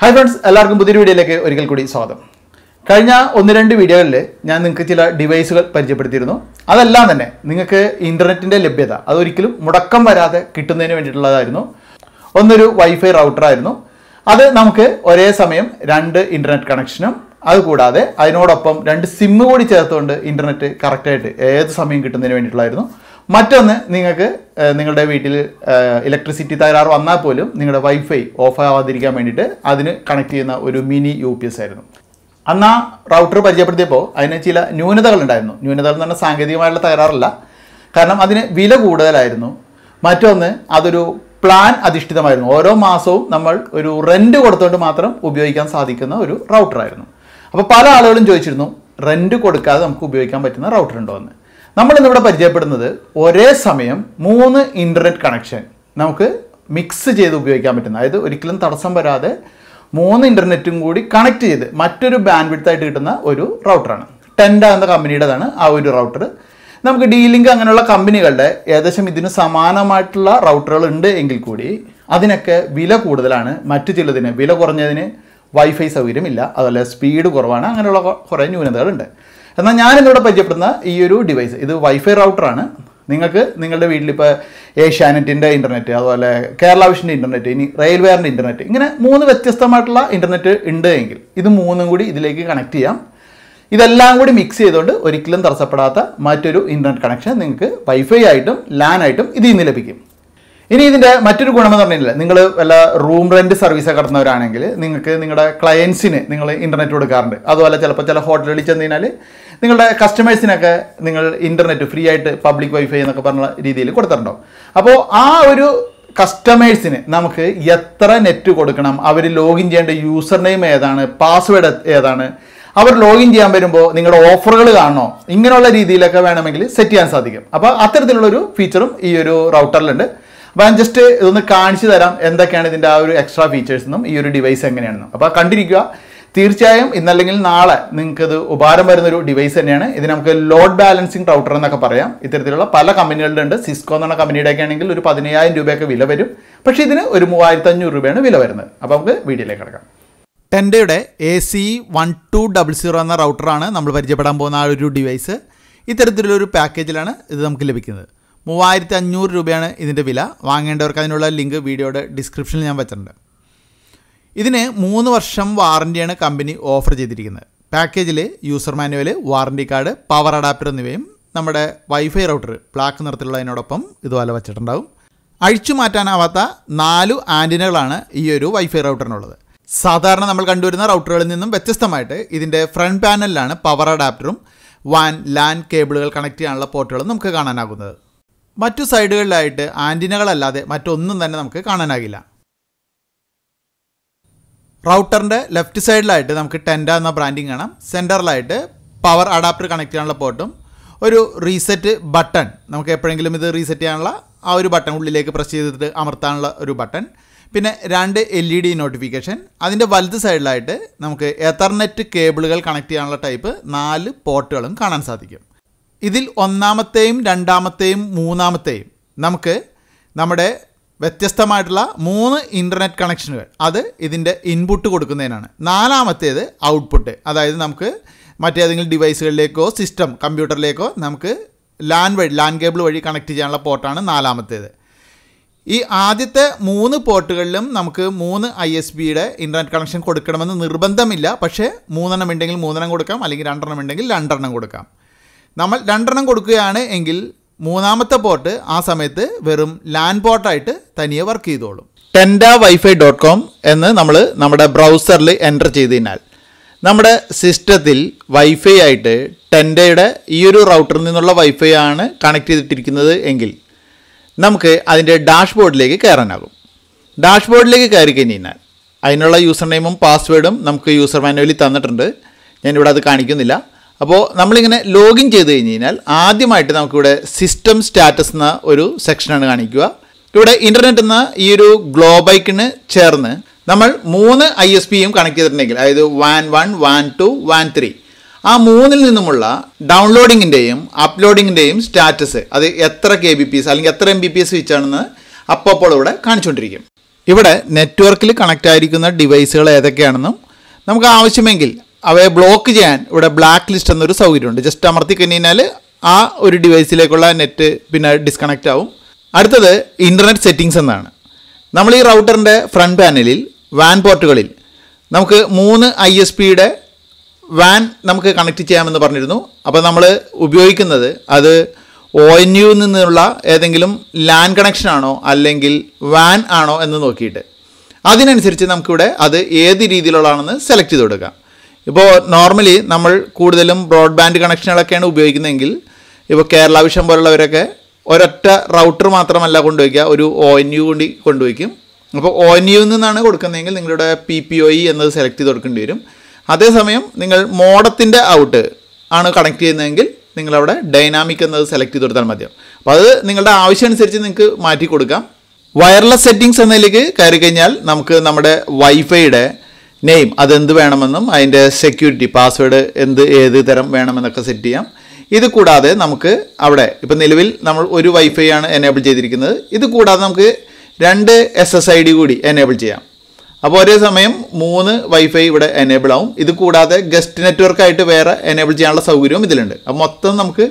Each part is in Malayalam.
ഹായ് ഫ്രണ്ട്സ് എല്ലാവർക്കും പുതിയൊരു വീഡിയോയിലേക്ക് ഒരിക്കൽ കൂടി സ്വാഗതം കഴിഞ്ഞ ഒന്ന് രണ്ട് വീഡിയോകളിൽ ഞാൻ നിങ്ങൾക്ക് ചില ഡിവൈസുകൾ പരിചയപ്പെടുത്തിയിരുന്നു അതെല്ലാം തന്നെ നിങ്ങൾക്ക് ഇൻ്റർനെറ്റിൻ്റെ ലഭ്യത അതൊരിക്കലും മുടക്കം വരാതെ കിട്ടുന്നതിന് വേണ്ടിയിട്ടുള്ളതായിരുന്നു ഒന്നൊരു വൈഫൈ റൗട്ടറായിരുന്നു അത് നമുക്ക് ഒരേ സമയം രണ്ട് ഇൻ്റർനെറ്റ് കണക്ഷനും അതുകൂടാതെ അതിനോടൊപ്പം രണ്ട് സിമ്മ് കൂടി ചേർത്തുകൊണ്ട് ഇൻ്റർനെറ്റ് കറക്റ്റായിട്ട് ഏത് സമയം കിട്ടുന്നതിന് വേണ്ടിയിട്ടുള്ളതായിരുന്നു മറ്റൊന്ന് നിങ്ങൾക്ക് നിങ്ങളുടെ വീട്ടിൽ ഇലക്ട്രിസിറ്റി തകരാറ് വന്നാൽ പോലും നിങ്ങളുടെ വൈഫൈ ഓഫ് ആവാതിരിക്കാൻ വേണ്ടിയിട്ട് അതിന് കണക്ട് ചെയ്യുന്ന ഒരു മിനി യു പി എസ് ആയിരുന്നു അന്ന് ആ റൗട്ടർ പരിചയപ്പെടുത്തിയപ്പോൾ അതിന് ചില ന്യൂനതകൾ ഉണ്ടായിരുന്നു ന്യൂനതകൾ എന്ന് പറഞ്ഞാൽ സാങ്കേതികമായിട്ടുള്ള തകരാറല്ല കാരണം അതിന് വില കൂടുതലായിരുന്നു മറ്റൊന്ന് അതൊരു പ്ലാൻ അധിഷ്ഠിതമായിരുന്നു ഓരോ മാസവും നമ്മൾ ഒരു റെൻറ്റ് കൊടുത്തുകൊണ്ട് മാത്രം ഉപയോഗിക്കാൻ സാധിക്കുന്ന ഒരു റൗട്ടറായിരുന്നു അപ്പോൾ പല ആളുകളും ചോദിച്ചിരുന്നു റെൻറ്റ് കൊടുക്കാതെ നമുക്ക് ഉപയോഗിക്കാൻ പറ്റുന്ന റൗട്ടർ ഉണ്ടോ എന്ന് നമ്മൾ ഇന്നിവിടെ പരിചയപ്പെടുന്നത് ഒരേ സമയം മൂന്ന് ഇൻ്റർനെറ്റ് കണക്ഷൻ നമുക്ക് മിക്സ് ചെയ്ത് ഉപയോഗിക്കാൻ പറ്റുന്ന അതായത് ഒരിക്കലും തടസ്സം വരാതെ മൂന്ന് ഇൻ്റർനെറ്റും കൂടി കണക്ട് ചെയ്ത് മറ്റൊരു ബാൻഡ് ആയിട്ട് കിട്ടുന്ന ഒരു റൗട്ടറാണ് ടെൻഡ എന്ന കമ്പനിയുടേതാണ് ആ ഒരു റൗട്ടർ നമുക്ക് ഡീലിങ്ക് അങ്ങനെയുള്ള കമ്പനികളുടെ ഏകദേശം ഇതിന് സമാനമായിട്ടുള്ള റൗട്ടറുകൾ ഉണ്ട് എങ്കിൽ കൂടി അതിനൊക്കെ വില കൂടുതലാണ് മറ്റു ചിലതിന് വില കുറഞ്ഞതിന് വൈഫൈ സൗകര്യമില്ല അതുപോലെ സ്പീഡ് കുറവാണ് അങ്ങനെയുള്ള കുറേ ന്യൂനതകളുണ്ട് എന്നാൽ ഞാനിന്നിവിടെ പരിചയപ്പെടുന്ന ഈ ഒരു ഡിവൈസ് ഇത് വൈഫൈ റൗട്ടറാണ് നിങ്ങൾക്ക് നിങ്ങളുടെ വീട്ടിലിപ്പോൾ ഏഷ്യാനെറ്റിൻ്റെ ഇൻ്റർനെറ്റ് അതുപോലെ കേരള വിഷൻ്റെ ഇൻ്റർനെറ്റ് ഇനി റെയിൽവേറിൻ്റെ ഇൻ്റർനെറ്റ് ഇങ്ങനെ മൂന്ന് വ്യത്യസ്തമായിട്ടുള്ള ഇൻ്റർനെറ്റ് ഉണ്ട് എങ്കിൽ ഇത് മൂന്നും കൂടി ഇതിലേക്ക് കണക്ട് ചെയ്യാം ഇതെല്ലാം കൂടി മിക്സ് ചെയ്തുകൊണ്ട് ഒരിക്കലും തടസ്സപ്പെടാത്ത മറ്റൊരു ഇൻ്റർനെറ്റ് കണക്ഷൻ നിങ്ങൾക്ക് വൈഫൈ ആയിട്ടും ലാൻ ആയിട്ടും ഇതിൽ നിന്ന് ലഭിക്കും ഇനി ഇതിൻ്റെ മറ്റൊരു ഗുണമെന്ന് പറഞ്ഞില്ല നിങ്ങൾ വല്ല റൂം റെൻ്റ് സർവീസ് കടന്നവരാണെങ്കിൽ നിങ്ങൾക്ക് നിങ്ങളുടെ ക്ലയൻസിന് നിങ്ങൾ ഇൻ്റർനെറ്റ് കൊടുക്കാറുണ്ട് അതുപോലെ ചിലപ്പോൾ ചില ഹോട്ടലുകളിൽ ചെന്ന് കഴിഞ്ഞാൽ നിങ്ങളുടെ കസ്റ്റമേഴ്സിനൊക്കെ നിങ്ങൾ ഇൻ്റർനെറ്റ് ഫ്രീ ആയിട്ട് പബ്ലിക് വൈഫൈ എന്നൊക്കെ പറഞ്ഞ രീതിയിൽ കൊടുത്തിട്ടുണ്ടാവും അപ്പോൾ ആ ഒരു കസ്റ്റമേഴ്സിന് നമുക്ക് എത്ര നെറ്റ് കൊടുക്കണം അവർ ലോഗിൻ ചെയ്യേണ്ട യൂസർ നെയിം ഏതാണ് പാസ്വേഡ് ഏതാണ് അവർ ലോഗിൻ ചെയ്യാൻ വരുമ്പോൾ നിങ്ങളുടെ ഓഫറുകൾ കാണണോ ഇങ്ങനെയുള്ള രീതിയിലൊക്കെ വേണമെങ്കിൽ സെറ്റ് ചെയ്യാൻ സാധിക്കും അപ്പോൾ അത്തരത്തിലുള്ളൊരു ഫീച്ചറും ഈ ഒരു റൗട്ടറിലുണ്ട് അപ്പോൾ ഞാൻ ജസ്റ്റ് ഇതൊന്ന് കാണിച്ചു തരാം എന്തൊക്കെയാണ് ഇതിൻ്റെ ആ ഒരു എക്സ്ട്രാ ഫീച്ചേഴ്സ് എന്നും ഈ ഒരു ഡിവൈസ് എങ്ങനെയാണെന്നും അപ്പോൾ കണ്ടിരിക്കുക തീർച്ചയായും ഇന്നല്ലെങ്കിൽ നാളെ നിങ്ങൾക്കത് ഉപകാരം വരുന്ന ഒരു ഡിവൈസ് തന്നെയാണ് ഇത് നമുക്ക് ലോഡ് ബാലൻസിങ് റൗട്ടർ എന്നൊക്കെ പറയാം ഇത്തരത്തിലുള്ള പല കമ്പനികളുടെ ഉണ്ട് സിസ്കോ എന്ന കമ്പനിയുടെയൊക്കെ ആണെങ്കിൽ ഒരു പതിനയ്യായിരം രൂപയൊക്കെ വില വരും പക്ഷെ ഇതിന് ഒരു മൂവായിരത്തി അഞ്ഞൂറ് രൂപയാണ് വില വരുന്നത് അപ്പോൾ നമുക്ക് വീഡിയോയിലേക്ക് കിടക്കാം ടെൻഡയുടെ A C one two double zero എന്ന റൗട്ടറാണ് നമ്മൾ പരിചയപ്പെടാൻ പോകുന്ന ആ ഒരു ഡിവൈസ് ഇത്തരത്തിലുള്ളൊരു പാക്കേജിലാണ് ഇത് നമുക്ക് ലഭിക്കുന്നത് മൂവായിരത്തി അഞ്ഞൂറ് രൂപയാണ് ഇതിൻ്റെ വില വാങ്ങേണ്ടവർക്ക് അതിനുള്ള ലിങ്ക് വീഡിയോയുടെ ഡിസ്ക്രിപ്ഷനിൽ ഞാൻ വെച്ചിട്ടുണ്ട് ഇതിന് മൂന്ന് വർഷം വാറൻറ്റിയാണ് കമ്പനി ഓഫർ ചെയ്തിരിക്കുന്നത് പാക്കേജിൽ user manual warranty card power adapter എന്നിവയും നമ്മുടെ വൈഫൈ റൗട്ടർ ബ്ലാക്ക് നിറത്തിലുള്ളതിനോടൊപ്പം ഇതുപോലെ വച്ചിട്ടുണ്ടാവും അഴിച്ചു മാറ്റാനാവാത്ത നാലു ആൻറ്റിനകളാണ് ഈ ഒരു വൈഫൈ റൗട്ടറിനുള്ളത് സാധാരണ നമ്മൾ കണ്ടുവരുന്ന റൗട്ടറുകളിൽ നിന്നും വ്യത്യസ്തമായിട്ട് ഇതിൻ്റെ ഫ്രണ്ട് പാനലിലാണ് പവർ അഡാപ്റ്ററും വാൻ ലാൻ കേബിളുകൾ കണക്ട് ചെയ്യാനുള്ള പോർട്ടുകളും നമുക്ക് കാണാനാകുന്നത് മറ്റു സൈഡുകളിലായിട്ട് ആൻറ്റിനകളല്ലാതെ മറ്റൊന്നും തന്നെ നമുക്ക് കാണാനാകില്ല റൗട്ടറിൻ്റെ ലെഫ്റ്റ് സൈഡിലായിട്ട് നമുക്ക് ടെൻഡ എന്ന ബ്രാൻഡിങ് കാണാം സെൻറ്ററിലായിട്ട് പവർ അഡാപ്റ്റർ കണക്ട് ചെയ്യാനുള്ള പോർട്ടും ഒരു റീസെറ്റ് ബട്ടൺ നമുക്ക് എപ്പോഴെങ്കിലും ഇത് റീസെറ്റ് ചെയ്യാനുള്ള ആ ഒരു ബട്ടൺ ഉള്ളിലേക്ക് പ്രസ് ചെയ്തിട്ട് അമർത്താനുള്ള ഒരു ബട്ടൺ പിന്നെ രണ്ട് എൽ ഇ ഡി നോട്ടിഫിക്കേഷൻ അതിൻ്റെ വലത് സൈഡിലായിട്ട് നമുക്ക് എത്തർനെറ്റ് കേബിളുകൾ കണക്ട് ചെയ്യാനുള്ള ടൈപ്പ് നാല് പോർട്ടുകളും കാണാൻ സാധിക്കും ഇതിൽ ഒന്നാമത്തെയും രണ്ടാമത്തെയും മൂന്നാമത്തെയും നമുക്ക് നമ്മുടെ വ്യത്യസ്തമായിട്ടുള്ള മൂന്ന് ഇൻ്റർനെറ്റ് കണക്ഷനുകൾ അത് ഇതിൻ്റെ ഇൻപുട്ട് കൊടുക്കുന്നതിനാണ് നാലാമത്തേത് ഔട്ട്പുട്ട് അതായത് നമുക്ക് മറ്റേതെങ്കിലും ഡിവൈസുകളിലേക്കോ സിസ്റ്റം കമ്പ്യൂട്ടറിലേക്കോ നമുക്ക് ലാൻ വഴി ലാൻ കേബിൾ വഴി കണക്ട് ചെയ്യാനുള്ള പോർട്ടാണ് നാലാമത്തേത് ഈ ആദ്യത്തെ മൂന്ന് പോർട്ടുകളിലും നമുക്ക് മൂന്ന് ഐ എസ് ബിയുടെ ഇൻ്റർനെറ്റ് കണക്ഷൻ കൊടുക്കണമെന്ന് നിർബന്ധമില്ല പക്ഷേ മൂന്നെണ്ണം ഉണ്ടെങ്കിൽ മൂന്നെണ്ണം കൊടുക്കാം അല്ലെങ്കിൽ രണ്ടെണ്ണം ഉണ്ടെങ്കിൽ രണ്ടെണ്ണം കൊടുക്കാം നമ്മൾ രണ്ടെണ്ണം കൊടുക്കുകയാണ് എങ്കിൽ മൂന്നാമത്തെ പോർട്ട് ആ സമയത്ത് വെറും ലാൻഡ് പോർട്ടായിട്ട് തനിയെ വർക്ക് ചെയ്തോളും ടെൻഡ വൈഫൈ ഡോട്ട് കോം എന്ന് നമ്മൾ നമ്മുടെ ബ്രൗസറിൽ എൻ്റർ ചെയ്തതിനാൽ നമ്മുടെ സിസ്റ്റത്തിൽ വൈഫൈ ആയിട്ട് ടെൻഡയുടെ ഈ ഒരു റൗട്ടറിൽ നിന്നുള്ള വൈഫൈ ആണ് കണക്ട് ചെയ്തിട്ടിരിക്കുന്നത് എങ്കിൽ നമുക്ക് അതിൻ്റെ ഡാഷ്ബോർഡിലേക്ക് കയറാനാകും ഡാഷ്ബോർഡിലേക്ക് കയറി കഴിഞ്ഞാൽ അതിനുള്ള യൂസർ നെയിമും പാസ്വേഡും നമുക്ക് യൂസർ മാനുവലി തന്നിട്ടുണ്ട് ഞാനിവിടെ അത് കാണിക്കുന്നില്ല അപ്പോൾ നമ്മളിങ്ങനെ ലോഗിൻ ചെയ്ത് കഴിഞ്ഞ് കഴിഞ്ഞാൽ ആദ്യമായിട്ട് നമുക്കിവിടെ സിസ്റ്റം സ്റ്റാറ്റസ് എന്ന ഒരു സെക്ഷനാണ് കാണിക്കുക ഇവിടെ ഇൻ്റർനെറ്റ് എന്ന ഈ ഒരു ഗ്ലോബൈക്കിന് ചേർന്ന് നമ്മൾ മൂന്ന് ഐ എസ് പിയും കണക്ട് ചെയ്തിട്ടുണ്ടെങ്കിൽ അതായത് one one one two one three ആ മൂന്നിൽ നിന്നുമുള്ള ഡൗൺലോഡിങ്ങിൻ്റെയും അപ്ലോഡിങ്ങിൻ്റെയും സ്റ്റാറ്റസ് അത് എത്ര കെ ബി പി എസ് അല്ലെങ്കിൽ എത്ര എം ബി പി എസ് വെച്ചാണെന്ന് അപ്പോൾ ഇവിടെ കാണിച്ചുകൊണ്ടിരിക്കും ഇവിടെ നെറ്റ്വർക്കിൽ കണക്റ്റ് ആയിരിക്കുന്ന ഡിവൈസുകൾ ഏതൊക്കെയാണെന്നും നമുക്ക് ആവശ്യമെങ്കിൽ അവയെ ബ്ലോക്ക് ചെയ്യാൻ ഇവിടെ ബ്ലാക്ക് ലിസ്റ്റ് എന്നൊരു സൗകര്യമുണ്ട് ജസ്റ്റ് അമർത്തി കഴിഞ്ഞാൽ ആ ഒരു ഡിവൈസിലേക്കുള്ള നെറ്റ് പിന്നെ ഡിസ്കണക്റ്റ് ആവും അടുത്തത് ഇൻ്റർനെറ്റ് സെറ്റിങ്സ് എന്നാണ് നമ്മൾ ഈ റൗട്ടറിൻ്റെ ഫ്രണ്ട് പാനലിൽ വാൻ പോർട്ടുകളിൽ നമുക്ക് മൂന്ന് ഐ എസ് പിയുടെ വാൻ നമുക്ക് കണക്ട് ചെയ്യാമെന്ന് പറഞ്ഞിരുന്നു അപ്പോൾ നമ്മൾ ഉപയോഗിക്കുന്നത് അത് ഒ എൻ യു നിന്നുള്ള ഏതെങ്കിലും ലാൻ കണക്ഷൻ ആണോ അല്ലെങ്കിൽ വാൻ ആണോ എന്ന് നോക്കിയിട്ട് അതിനനുസരിച്ച് നമുക്കിവിടെ അത് ഏത് രീതിയിലുള്ളതാണെന്ന് സെലക്ട് ചെയ്ത് കൊടുക്കാം ഇപ്പോൾ നോർമലി നമ്മൾ കൂടുതലും ബ്രോഡ്ബാൻഡ് കണക്ഷനുകളൊക്കെയാണ് ഉപയോഗിക്കുന്നതെങ്കിൽ ഇപ്പോൾ കേരള വിഷം പോലുള്ളവരൊക്കെ ഒരൊറ്റ റൗട്ടർ മാത്രമല്ല കൊണ്ടുവയ്ക്കുക ഒരു ഒ എൻ യു കൂടി കൊണ്ടുവയ്ക്കും അപ്പോൾ ഒ എൻ യു നിന്നാണ് കൊടുക്കുന്നതെങ്കിൽ നിങ്ങളുടെ പി പി ഒ ഇ എന്നത് സെലക്ട് ചെയ്ത് കൊടുക്കേണ്ടി വരും അതേസമയം നിങ്ങൾ മോഡത്തിൻ്റെ ഔട്ട് ആണ് കണക്ട് ചെയ്യുന്നതെങ്കിൽ നിങ്ങളവിടെ ഡൈനാമിക് എന്നത് സെലക്ട് ചെയ്ത് കൊടുത്താൽ മതിയാവും അപ്പോൾ അത് നിങ്ങളുടെ ആവശ്യം അനുസരിച്ച് നിങ്ങൾക്ക് മാറ്റി കൊടുക്കാം വയർലെസ് സെറ്റിങ്സ് എന്നതിലേക്ക് കയറി കഴിഞ്ഞാൽ നമുക്ക് നമ്മുടെ വൈഫൈയുടെ നെയിം അതെന്ത് വേണമെന്നും അതിൻ്റെ സെക്യൂരിറ്റി പാസ്വേഡ് എന്ത് ഏത് തരം വേണമെന്നൊക്കെ സെറ്റ് ചെയ്യാം ഇത് കൂടാതെ നമുക്ക് അവിടെ ഇപ്പം നിലവിൽ നമ്മൾ ഒരു വൈഫൈ ആണ് എനേബിൾ ചെയ്തിരിക്കുന്നത് ഇത് കൂടാതെ നമുക്ക് രണ്ട് എസ് എസ് ഐ ഡി കൂടി എനേബിൾ ചെയ്യാം അപ്പോൾ ഒരേ സമയം മൂന്ന് വൈഫൈ ഇവിടെ എനേബിൾ ആവും ഇത് കൂടാതെ ഗസ്റ്റ് നെറ്റ്വർക്കായിട്ട് വേറെ എനേബിൾ ചെയ്യാനുള്ള സൗകര്യവും ഇതിലുണ്ട് അപ്പോൾ മൊത്തം നമുക്ക്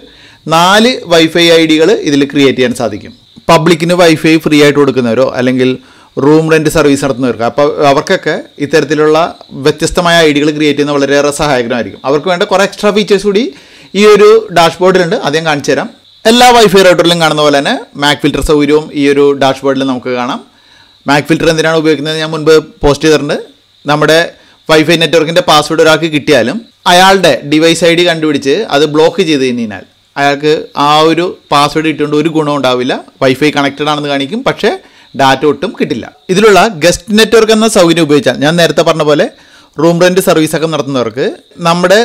നാല് വൈഫൈ ഐ ഡികൾ ഇതിൽ ക്രിയേറ്റ് ചെയ്യാൻ സാധിക്കും പബ്ലിക്കിന് വൈഫൈ ഫ്രീ ആയിട്ട് കൊടുക്കുന്നവരോ അല്ലെങ്കിൽ റൂം റെൻറ്റ് സർവീസ് നടത്തുന്നവർക്ക് അപ്പോൾ അവർക്കൊക്കെ ഇത്തരത്തിലുള്ള വ്യത്യസ്തമായ ഐഡികൾ ക്രിയേറ്റ് ചെയ്യുന്ന വളരെയേറെ സഹായകരമായിരിക്കും അവർക്ക് വേണ്ട കുറേ എക്സ്ട്രാ ഫീച്ചേഴ്സ് കൂടി ഈ ഒരു ഡാഷ്ബോർഡിലുണ്ട് അദ്ദേഹം കാണിച്ചു തരാം എല്ലാ വൈഫൈ റൗട്ടറിലും കാണുന്ന പോലെ തന്നെ മാക് ഫിൽറ്റർ സൗകര്യവും ഈ ഒരു ഡാഷ്ബോർഡിൽ നമുക്ക് കാണാം മാക് ഫിൽറ്റർ എന്തിനാണ് ഉപയോഗിക്കുന്നത് ഞാൻ മുൻപ് പോസ്റ്റ് ചെയ്തിട്ടുണ്ട് നമ്മുടെ വൈഫൈ നെറ്റ്വർക്കിൻ്റെ പാസ്വേഡ് ഒരാൾക്ക് കിട്ടിയാലും അയാളുടെ ഡിവൈസ് ഐ ഡി കണ്ടുപിടിച്ച് അത് ബ്ലോക്ക് ചെയ്ത് കഴിഞ്ഞാൽ അയാൾക്ക് ആ ഒരു പാസ്വേഡ് ഇട്ടുകൊണ്ട് ഒരു ഗുണം ഉണ്ടാവില്ല വൈഫൈ കണക്റ്റഡ് ആണെന്ന് കാണിക്കും പക്ഷേ ഡാറ്റ ഒട്ടും കിട്ടില്ല ഇതിലുള്ള ഗസ്റ്റ് നെറ്റ്വർക്ക് എന്ന സൗകര്യം ഉപയോഗിച്ചാൽ ഞാൻ നേരത്തെ പറഞ്ഞ പോലെ റൂം റെൻറ്റ് സർവീസൊക്കെ നടത്തുന്നവർക്ക് നമ്മുടെ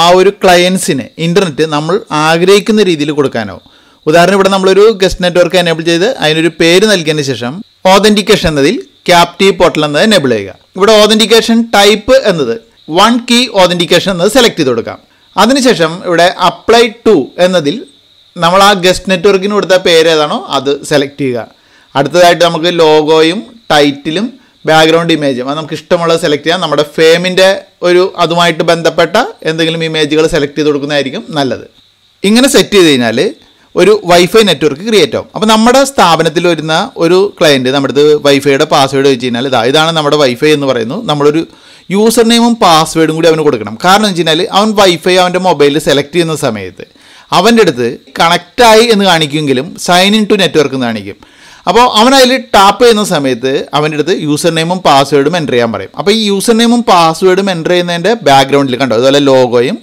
ആ ഒരു ക്ലയൻസിന് ഇൻ്റർനെറ്റ് നമ്മൾ ആഗ്രഹിക്കുന്ന രീതിയിൽ കൊടുക്കാനാവും ഉദാഹരണം ഇവിടെ നമ്മളൊരു ഗസ്റ്റ് നെറ്റ്വർക്ക് എനേബിൾ ചെയ്ത് അതിനൊരു പേര് നൽകിയതിന് ശേഷം ഓതൻറ്റിക്കേഷൻ എന്നതിൽ ക്യാപ്റ്റീവ് പോർട്ടൽ എന്നത് എനേബിൾ ചെയ്യുക ഇവിടെ ഓതൻറ്റിക്കേഷൻ ടൈപ്പ് എന്നത് വൺ കീ ഓതൻറ്റിക്കേഷൻ എന്നത് സെലക്ട് ചെയ്ത് കൊടുക്കാം അതിനുശേഷം ഇവിടെ അപ്ലൈ ടു എന്നതിൽ നമ്മൾ ആ ഗസ്റ്റ് നെറ്റ്വർക്കിന് കൊടുത്ത പേര് ഏതാണോ അത് സെലക്ട് ചെയ്യുക അടുത്തതായിട്ട് നമുക്ക് ലോഗോയും ടൈറ്റിലും ബാക്ക്ഗ്രൗണ്ട് ഇമേജും അത് നമുക്ക് ഇഷ്ടമുള്ളത് സെലക്ട് ചെയ്യാം നമ്മുടെ ഫേമിൻ്റെ ഒരു അതുമായിട്ട് ബന്ധപ്പെട്ട എന്തെങ്കിലും ഇമേജുകൾ സെലക്ട് ചെയ്ത് കൊടുക്കുന്നതായിരിക്കും നല്ലത് ഇങ്ങനെ സെറ്റ് ചെയ്ത് കഴിഞ്ഞാൽ ഒരു വൈഫൈ നെറ്റ്വർക്ക് ക്രിയേറ്റ് ആവും അപ്പോൾ നമ്മുടെ സ്ഥാപനത്തിൽ വരുന്ന ഒരു ക്ലയൻറ്റ് നമ്മുടെ അടുത്ത് വൈഫൈയുടെ പാസ്വേഡ് വെച്ച് കഴിഞ്ഞാൽ ഇതാ ഇതാണ് നമ്മുടെ വൈഫൈ എന്ന് പറയുന്നു നമ്മളൊരു യൂസർ നെയിമും പാസ്വേഡും കൂടി അവന് കൊടുക്കണം കാരണം എന്ന് വെച്ച് കഴിഞ്ഞാൽ അവൻ വൈഫൈ അവൻ്റെ മൊബൈലിൽ സെലക്ട് ചെയ്യുന്ന സമയത്ത് അവൻ്റെ അടുത്ത് കണക്റ്റായി എന്ന് കാണിക്കുമെങ്കിലും സൈൻ ഇൻ ടു നെറ്റ്വർക്ക് എന്ന് കാണിക്കും അപ്പോൾ അവൻ അതിൽ ടാപ്പ് ചെയ്യുന്ന സമയത്ത് അവൻ്റെ അടുത്ത് യൂസർ നെയിമും പാസ്വേഡും എൻ്റർ ചെയ്യാൻ പറയും അപ്പോൾ ഈ യൂസർ നെയിമും പാസ്വേഡും എൻ്റർ ചെയ്യുന്നതിൻ്റെ ബാക്ക്ഗ്രൗണ്ടിൽ കണ്ടോ അതുപോലെ ലോഗോയും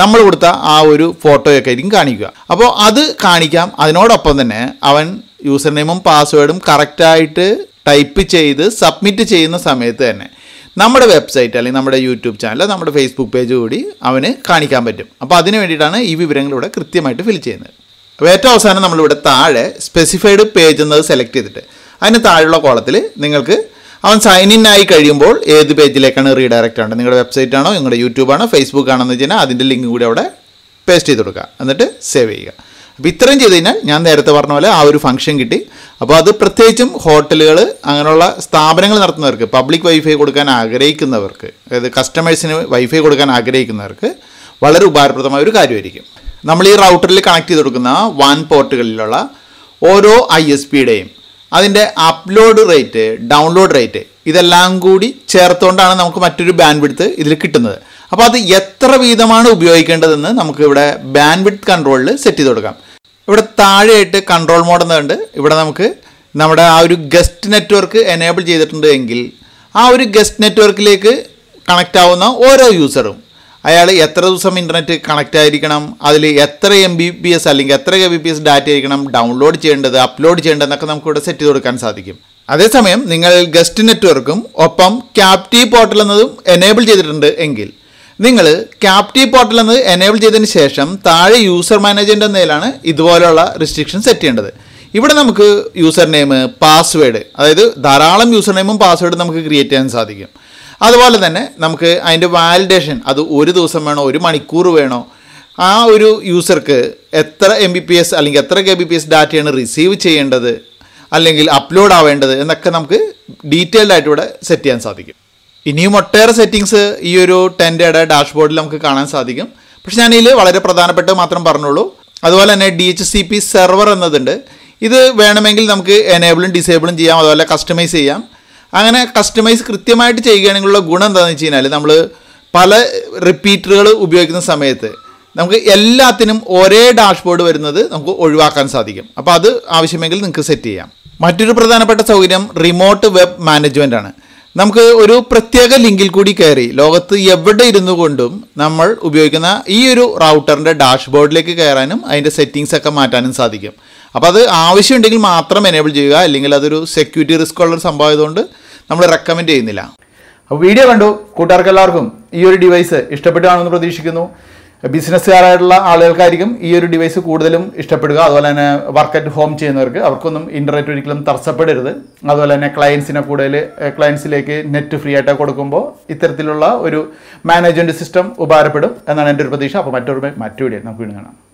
നമ്മൾ കൊടുത്ത ആ ഒരു ഫോട്ടോയൊക്കെ ആയിരിക്കും കാണിക്കുക അപ്പോൾ അത് കാണിക്കാം അതിനോടൊപ്പം തന്നെ അവൻ യൂസർ നെയിമും പാസ്വേഡും കറക്റ്റായിട്ട് ടൈപ്പ് ചെയ്ത് സബ്മിറ്റ് ചെയ്യുന്ന സമയത്ത് തന്നെ നമ്മുടെ വെബ്സൈറ്റ് അല്ലെങ്കിൽ നമ്മുടെ യൂട്യൂബ് ചാനൽ നമ്മുടെ ഫേസ്ബുക്ക് പേജ് കൂടി അവന് കാണിക്കാൻ പറ്റും അപ്പോൾ അതിന് വേണ്ടിയിട്ടാണ് ഈ വിവരങ്ങൾ ഇവിടെ കൃത്യമായിട്ട് ഫിൽ ചെയ്യുന്നത് അപ്പോൾ ഏറ്റവും അവസാനം നമ്മളിവിടെ താഴെ സ്പെസിഫൈഡ് പേജ് എന്നത് സെലക്ട് ചെയ്തിട്ട് അതിന് താഴെയുള്ള കോളത്തിൽ നിങ്ങൾക്ക് അവൻ സൈൻ ഇൻ ആയി കഴിയുമ്പോൾ ഏത് പേജിലേക്കാണ് റീഡയറക്റ്റ് ആവേണ്ടത് നിങ്ങളുടെ വെബ്സൈറ്റ് ആണോ നിങ്ങളുടെ യൂട്യൂബ് ആണോ ഫേസ്ബുക്ക് ആണോ എന്ന് വെച്ച് കഴിഞ്ഞാൽ അതിൻ്റെ ലിങ്ക് കൂടി അവിടെ പേസ്റ്റ് ചെയ്ത് കൊടുക്കുക എന്നിട്ട് സേവ് ചെയ്യുക അപ്പോൾ ഇത്രയും ചെയ്ത് കഴിഞ്ഞാൽ ഞാൻ നേരത്തെ പറഞ്ഞ പോലെ ആ ഒരു ഫംഗ്ഷൻ കിട്ടി അപ്പോൾ അത് പ്രത്യേകിച്ചും ഹോട്ടലുകൾ അങ്ങനെയുള്ള സ്ഥാപനങ്ങൾ നടത്തുന്നവർക്ക് പബ്ലിക് വൈഫൈ കൊടുക്കാൻ ആഗ്രഹിക്കുന്നവർക്ക് അതായത് കസ്റ്റമേഴ്സിന് വൈഫൈ കൊടുക്കാൻ ആഗ്രഹിക്കുന്നവർക്ക് വളരെ ഉപകാരപ്രദമായ ഒരു കാര്യമായിരിക്കും നമ്മൾ ഈ റൗട്ടറിൽ കണക്ട് ചെയ്ത് കൊടുക്കുന്ന വൺ പോർട്ടുകളിലുള്ള ഓരോ ഐ എസ് പിയുടെയും അതിൻ്റെ അപ്ലോഡ് റേറ്റ് ഡൗൺലോഡ് റേറ്റ് ഇതെല്ലാം കൂടി ചേർത്തുകൊണ്ടാണ് നമുക്ക് മറ്റൊരു ബാൻഡ് വിഡ്ത്ത് ഇതിൽ കിട്ടുന്നത് അപ്പോൾ അത് എത്ര വീതമാണ് ഉപയോഗിക്കേണ്ടതെന്ന് നമുക്ക് ഇവിടെ വിഡ്ത്ത് കൺട്രോളിൽ സെറ്റ് ചെയ്ത് കൊടുക്കാം ഇവിടെ താഴെയായിട്ട് കൺട്രോൾ മോഡ് എന്നുണ്ട് ഇവിടെ നമുക്ക് നമ്മുടെ ആ ഒരു ഗസ്റ്റ് നെറ്റ്വർക്ക് എനേബിൾ ചെയ്തിട്ടുണ്ട് എങ്കിൽ ആ ഒരു ഗസ്റ്റ് നെറ്റ്വർക്കിലേക്ക് കണക്റ്റ് ആവുന്ന ഓരോ യൂസറും അയാൾ എത്ര ദിവസം ഇൻ്റർനെറ്റ് കണക്റ്റ് ആയിരിക്കണം അതിൽ എത്ര എം ബി ബി എസ് അല്ലെങ്കിൽ എത്ര K B P S data ആയിരിക്കണം ഡൗൺലോഡ് ചെയ്യേണ്ടത് അപ്ലോഡ് ചെയ്യേണ്ടത് എന്നൊക്കെ നമുക്കിവിടെ സെറ്റ് ചെയ്ത് കൊടുക്കാൻ സാധിക്കും അതേസമയം നിങ്ങൾ ഗസ്റ്റ് നെറ്റ്വർക്കും ഒപ്പം ക്യാപ്റ്റി പോർട്ടൽ എന്നതും എനേബിൾ ചെയ്തിട്ടുണ്ട് എങ്കിൽ നിങ്ങൾ ക്യാപ്റ്റി പോർട്ടൽ എന്ന് എനേബിൾ ചെയ്തതിന് ശേഷം താഴെ യൂസർ മാനേജറിൻ്റെ നിലയിലാണ് ഇതുപോലെയുള്ള റെസ്ട്രിക്ഷൻ സെറ്റ് ചെയ്യേണ്ടത് ഇവിടെ നമുക്ക് യൂസർ നെയിം പാസ്വേഡ് അതായത് ധാരാളം യൂസർ നെയിമും പാസ്വേഡും നമുക്ക് ക്രിയേറ്റ് ചെയ്യാൻ സാധിക്കും അതുപോലെ തന്നെ നമുക്ക് അതിൻ്റെ വാലിഡേഷൻ അത് ഒരു ദിവസം വേണോ ഒരു മണിക്കൂർ വേണോ ആ ഒരു യൂസർക്ക് എത്ര എം ബി പി എസ് അല്ലെങ്കിൽ എത്ര കെ ബി പി എസ് ഡാറ്റയാണ് റിസീവ് ചെയ്യേണ്ടത് അല്ലെങ്കിൽ അപ്ലോഡ് ആവേണ്ടത് എന്നൊക്കെ നമുക്ക് ഡീറ്റെയിൽഡ് ആയിട്ട് ഇവിടെ സെറ്റ് ചെയ്യാൻ സാധിക്കും ഇനിയും ഒട്ടേറെ സെറ്റിങ്സ് ഈ ഒരു ടെൻ്റയുടെ ഡാഷ്ബോർഡിൽ നമുക്ക് കാണാൻ സാധിക്കും പക്ഷെ ഞാൻ വളരെ പ്രധാനപ്പെട്ട മാത്രം പറഞ്ഞുള്ളൂ അതുപോലെ തന്നെ D H C P server എന്നതുണ്ട് ഇത് വേണമെങ്കിൽ നമുക്ക് എനേബിളും ഡിസേബിളും ചെയ്യാം അതുപോലെ കസ്റ്റമൈസ് ചെയ്യാം അങ്ങനെ കസ്റ്റമൈസ് കൃത്യമായിട്ട് ചെയ്യുകയാണെങ്കിലുള്ള ഗുണം എന്താണെന്ന് വെച്ച് കഴിഞ്ഞാൽ നമ്മൾ പല റിപ്പീറ്ററുകൾ ഉപയോഗിക്കുന്ന സമയത്ത് നമുക്ക് എല്ലാത്തിനും ഒരേ ഡാഷ്ബോർഡ് വരുന്നത് നമുക്ക് ഒഴിവാക്കാൻ സാധിക്കും അപ്പോൾ അത് ആവശ്യമെങ്കിൽ നിങ്ങൾക്ക് സെറ്റ് ചെയ്യാം മറ്റൊരു പ്രധാനപ്പെട്ട സൗകര്യം റിമോട്ട് വെബ് മാനേജ്മെൻ്റ് ആണ് നമുക്ക് ഒരു പ്രത്യേക ലിങ്കിൽ കൂടി കയറി ലോകത്ത് എവിടെ ഇരുന്നു കൊണ്ടും നമ്മൾ ഉപയോഗിക്കുന്ന ഈ ഒരു റൗട്ടറിൻ്റെ ഡാഷ്ബോർഡിലേക്ക് കയറാനും അതിൻ്റെ സെറ്റിങ്സ് ഒക്കെ മാറ്റാനും സാധിക്കും അപ്പോൾ അത് ആവശ്യമുണ്ടെങ്കിൽ മാത്രം എനേബിൾ ചെയ്യുക അല്ലെങ്കിൽ അതൊരു സെക്യൂരിറ്റി റിസ്ക് ഉള്ള സംഭവമായതുകൊണ്ട് നമ്മൾ റെക്കമെൻഡ് ചെയ്യുന്നില്ല അപ്പോൾ വീഡിയോ കണ്ടു കൂട്ടുകാർക്ക് എല്ലാവർക്കും ഈ ഒരു ഡിവൈസ് ഇഷ്ടപ്പെട്ടുകയാണെന്ന് പ്രതീക്ഷിക്കുന്നു ബിസിനസ്സുകാരായിട്ടുള്ള ആളുകൾക്കായിരിക്കും ഈ ഒരു ഡിവൈസ് കൂടുതലും ഇഷ്ടപ്പെടുക അതുപോലെ തന്നെ വർക്ക് അറ്റ് ഹോം ചെയ്യുന്നവർക്ക് അവർക്കൊന്നും ഇൻ്റർനെറ്റ് ഒരിക്കലും തടസ്സപ്പെടരുത് അതുപോലെ തന്നെ ക്ലയൻസിനെ കൂടുതൽ ക്ലയൻസിലേക്ക് നെറ്റ് ഫ്രീ ആയിട്ട് കൊടുക്കുമ്പോൾ ഇത്തരത്തിലുള്ള ഒരു മാനേജ്മെൻറ്റ് സിസ്റ്റം ഉപകാരപ്പെടും എന്നാണ് എൻ്റെ ഒരു പ്രതീക്ഷ അപ്പോൾ മറ്റൊരു മറ്റു വീഡിയോ നമുക്ക് വീണ്ടും കാണാം